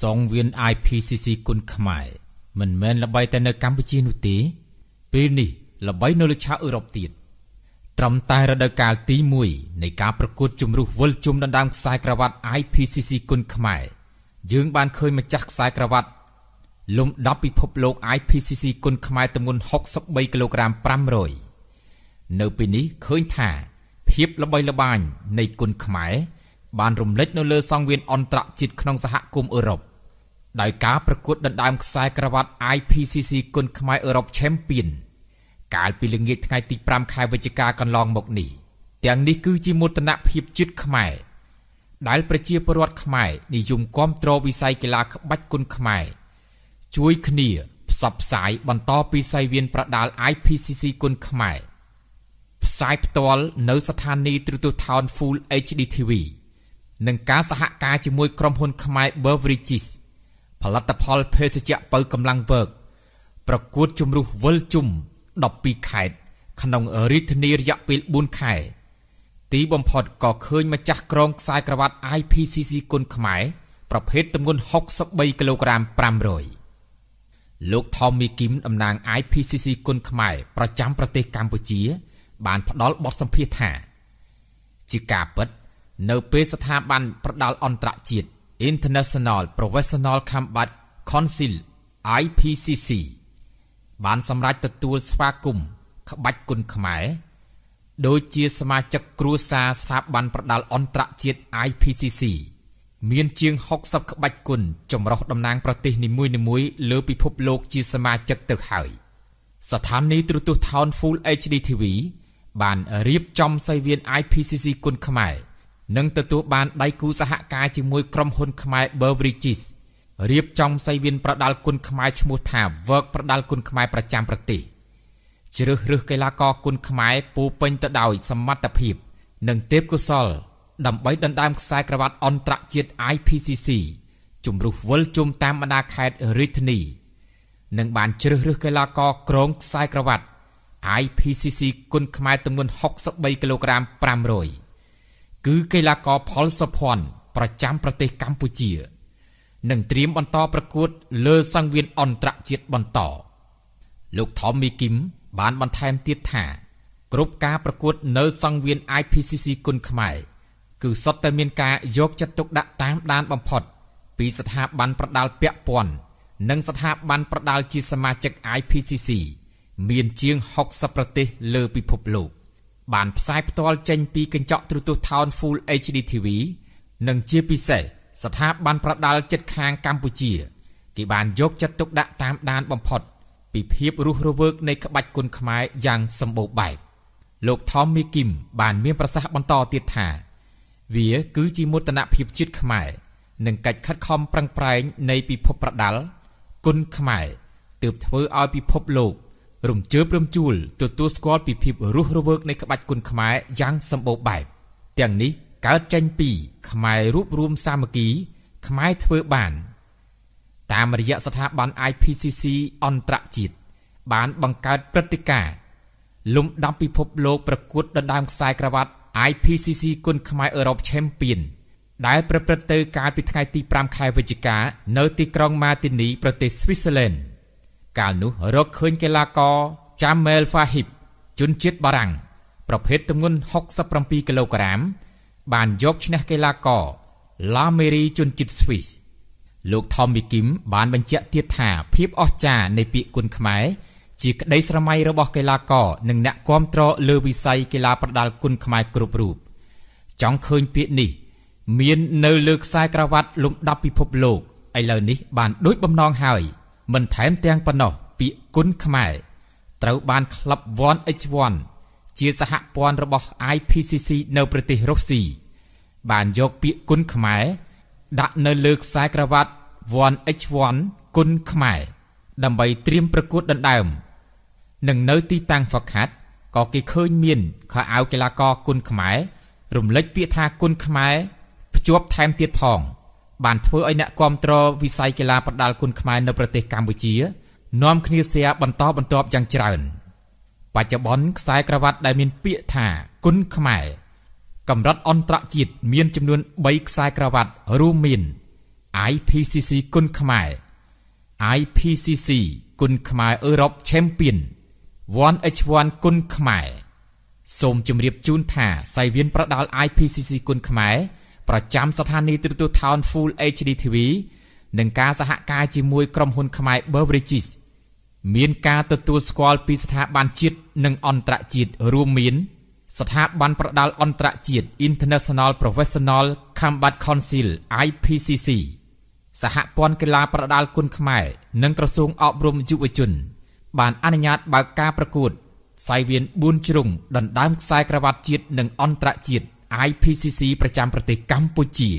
សងវៀន IPCC គុណខ្មែរមិនមែនល្បីតែនៅកម្ពុជានោះទេ ពេលនេះល្បីនៅលើឆាកអឺរ៉ុបទៀតត្រឹមតែរដូវកាលទី1នៃការប្រកួតជម្រុះវិលជុំដណ្ដើមខ្សែក្រវ៉ាត់ IPCC គុណខ្មែរយើង បានឃើញម្ចាស់ខ្សែក្រវ៉ាត់លំដាប់ពិភពលោក IPCC គុណខ្មែរទម្ងន់63គីឡូក្រាម500នៅពេលនេះឃើញថា ភាពល្បីល្បាញនៃគុណខ្មែរបានរំលេចនៅលើសង្វៀនអន្តរជាតិក្នុងសហគមន៍អឺរ៉ុបដោយការប្រកួតដណ្ដើមខ្សែក្រវ៉ាត់ IPCC គុណខ្មែរអឺរ៉ុប Champion កាលពីល្ងាចថ្ងៃទី5ខែវិច្ឆិកាកន្លងមកនេះទាំងនេះគឺជាមោទនភាពជាតិខ្មែរដែលប្រជាពលរដ្ឋខ្មែរនិយមគាំទ្រវិស័យកីឡាក្បាច់គុណខ្មែរជួយគ្នាផ្សព្វផ្សាយបន្តពីសៃវៀនប្រដាល់ IPCC គុណខ្មែរផ្សាយផ្ទាល់នៅស្ថានីយទូរទស្សន៍ Town Full HD TV និងការសហការជាមួយក្រុមហ៊ុនខ្មែរ Beverages ផលិតផលភេសជ្ជៈបើកម្លាំងវើកប្រកួតជំរុះវិលជុំ12ខេត្តក្នុងរាជធានីរយៈពេល4ខែ ទីបំផុតក៏ឃើញម្ចាស់ក្រងខ្សែក្រវ៉ាត់ IPCC គុណខ្មែរប្រភេទទម្ងន់63គីឡូក្រាម500លោក Tommy Kim តំណាង IPCC គុណខ្មែរប្រចាំប្រទេសកម្ពុជា បានផ្ដល់បទសម្ភាសន៍ថា ជាការពិតនៅពេលស្ថាប័នប្រដាល់អន្តរជាតិ International Professional Combat Council IPCC បានសម្រេចទទួលស្វាគមន៍ក្បាច់គុណខ្មែរដោយជាសមាជិកគ្រួសារស្ថាប័នប្រដាល់អន្តរជាតិ IPCC មានជាង60ក្បាច់គុណចម្រុះតំណាងប្រទេសនីមួយៗលើពិភពលោកជាសមាជិកទៅហើយស្ថានីយទូរទស្សន៍ Town Full HD TV បានរៀបចំសីវៀន IPCC គុណខ្មែរនិងទទួលបានដៃគូសហការជាមួយក្រុមហ៊ុនខ្មែរ Beverages រៀបចំសីវៀនប្រដាល់គុណខ្មែរឈ្មោះថា Work ប្រដាល់គុណខ្មែរប្រចាំប្រទេសជ្រើសរើសកីឡាករគុណខ្មែរពោពេញទៅដោយសមត្ថភាព និងទេពកោសល្យដើម្បីដណ្ដើមខ្សែក្រវ៉ាត់អន្តរជាតិ IPCC ជំរុះវិលជុំតាមបណ្ដាខេត្តរាជធានីនិងបានជ្រើសរើសកីឡាករក្រងខ្សែក្រវ៉ាត់ IPCC គុណខ្មែរទម្ងន់63គីឡូក្រាម500គឺកីឡាករផលសុភ័ណ្ឌប្រចាំប្រទេសកម្ពុជានឹងត្រៀមបន្តប្រកួត លើសង្វៀនអន្តរជាតិបន្តលោកថមមីគីម បានបន្ថែមទៀតថា គ្រប់ការប្រកួតនៅសង្វៀន IPCC គុណខ្មែរគឺសុទ្ធតែមានការយកចិត្តទុកដាក់តាមដានបំផុត ពីស្ថាប័នប្រដាល់ពាក់ព័ន្ធនិងស្ថាប័នប្រដាល់ជាសមាជិក IPCC មានជាង60ប្រទេសលើពិភពលោក។បានផ្សាយផ្ទាល់ចេញពីកញ្ចក់ទូរទស្សន៍ Town Full HD TV និងជាពិសេសស្ថាប័នប្រដាល់ចិត្តខាងកម្ពុជាគេបានយកចិត្តទុកដាក់តាមដានបំផុតពីភាពរស់រវើកនៃក្បាច់គុនខ្មែរយ៉ាងសម្បូរបែបលោកថមមីគីមបានមានប្រសាសន៍បន្តទៀតថាវាគឺជាមោទនភាពជាតិខ្មែរនិងកិច្ចខិតខំប្រឹងប្រែងនៃពិភពប្រដាល់គុនខ្មែរទើបធ្វើឲ្យពិភពលោករំជើបរំជួលទទួលស្គាល់ពីភាពរស់រវើកនៃក្បាច់គុនខ្មែរយ៉ាងសម្បូរបែបទាំងនេះកើតចេញពី ខ្មែររួបរួមសាមគ្គី ខ្មែរធ្វើបាន តាមរយៈស្ថាប័ន IPCC អន្តរជាតិបានបង្កើតព្រឹត្តិការណ៍លំដាប់ពិភពលោកប្រកួតដណ្ដើមខ្សែក្រវ៉ាត់ IPCC គុនខ្មែរអឺរ៉ុបឆេមពីនដែលប្រព្រឹត្តទៅកាលពីថ្ងៃទី5ខែវិច្ឆិកានៅទីក្រុងម៉ាទីនីប្រទេសស្វីសឡែន។កាលនោះរកឃើញកីឡាករ Jamal Fahib ជនជាតិបារាំង ប្រភេទទម្ងន់67គីឡូក្រាម បានយកឈ្នះកីឡាករ Lamery ជនជាតិស្វីសលោក Tommy Kim បានបញ្ជាក់ទៀតថាភាពអស្ចារ្យនៃពាក្យគុណខ្មែរជាក្តីស្រមៃរបស់កីឡាករនិងអ្នកគាំទ្រលើវិស័យកីឡាប្រដាល់គុណខ្មែរគ្រប់រូបចង់ឃើញពាក្យនេះ មាននៅលើខ្សែក្រវ៉ាត់លំដាប់ពិភពលោកឥឡូវនេះ បានដូចបំណងហើយមិនថែមទាំងប៉ុណ្ណោះពាក្យគុណខ្មែរត្រូវបានក្លឹប One X One ជាសហព័ន្ធរបស់ IPCC នៅប្រទេសរុស្ស៊ីបានយកពាក្យគុណខ្មែរដាក់នៅលើខ្សែក្រវ៉ាត់ One X One គុណខ្មែរដើម្បីត្រៀមប្រកួតដណ្ដើមនឹងនៅទីតាំងហ្វឹកហាត់ក៏គេឃើញមានខោអាវកីឡាករគុណខ្មែររំលេចពាក្យថាគុណខ្មែរភ្ជាប់ថែមទៀតផង។បានធ្វើឲ្យអ្នកគ្រប់គ្រងវិស័យកីឡាប្រដាល់គុនខ្មែរនៅប្រទេសកម្ពុជានាំគ្នាស្រាបន្តបន្ទាប់យ៉ាងច្រើន បច្ចុប្បន្នខ្សែក្រវ៉ាត់ដែលមានពាក្យថាគុនខ្មែរកម្រិតអន្តរជាតិមានចំនួន3ខ្សែក្រវ៉ាត់រួមមាន IPCC គុនខ្មែរ IPCC គុនខ្មែរអឺរ៉ុប Champion 1H1 គុនខ្មែរសូមជម្រាបជូនថាសៃវៀនប្រដាល់ IPCC គុនខ្មែរប្រចាំស្ថានីយ៍ទូរទស្សន៍ Town Full HD TV និងការសហការជាមួយក្រុមហ៊ុនខ្មែរ Beverages មានការទទួលស្គាល់ពីស្ថាប័នជាតិនិងអន្តរជាតិរួមមាន ស្ថាប័នប្រដាល់អន្តរជាតិ International Professional Combat Council IPCC សហព័ន្ធកីឡា ប្រដាល់គុនខ្មែរនិងក្រសួងអប់រំយុវជន បានអនុញ្ញាត បើកការប្រកួតសាយវៀន4ជ្រុងដណ្ដើមខ្សែក្រវ៉ាត់ជាតិនិងអន្តរជាតិ IPCC ប្រចាំប្រទេសកម្ពុជា